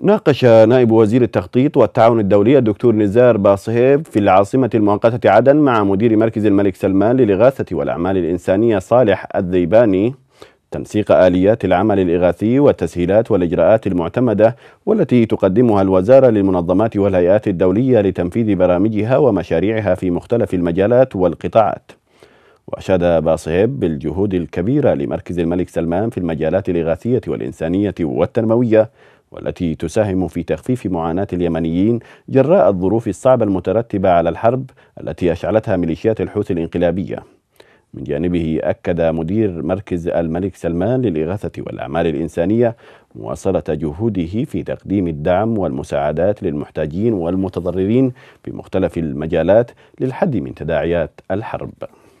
ناقش نائب وزير التخطيط والتعاون الدولي الدكتور نزار باصهيب في العاصمة المؤقتة عدن مع مدير مركز الملك سلمان للإغاثة والأعمال الإنسانية صالح الذيباني تنسيق آليات العمل الإغاثي والتسهيلات والإجراءات المعتمدة والتي تقدمها الوزارة للمنظمات والهيئات الدولية لتنفيذ برامجها ومشاريعها في مختلف المجالات والقطاعات وأشاد باصهيب بالجهود الكبيرة لمركز الملك سلمان في المجالات الإغاثية والإنسانية والتنموية والتي تساهم في تخفيف معاناة اليمنيين جراء الظروف الصعبة المترتبة على الحرب التي أشعلتها ميليشيات الحوثي الانقلابية من جانبه أكد مدير مركز الملك سلمان للإغاثة والأعمال الإنسانية مواصلة جهوده في تقديم الدعم والمساعدات للمحتاجين والمتضررين بمختلف المجالات للحد من تداعيات الحرب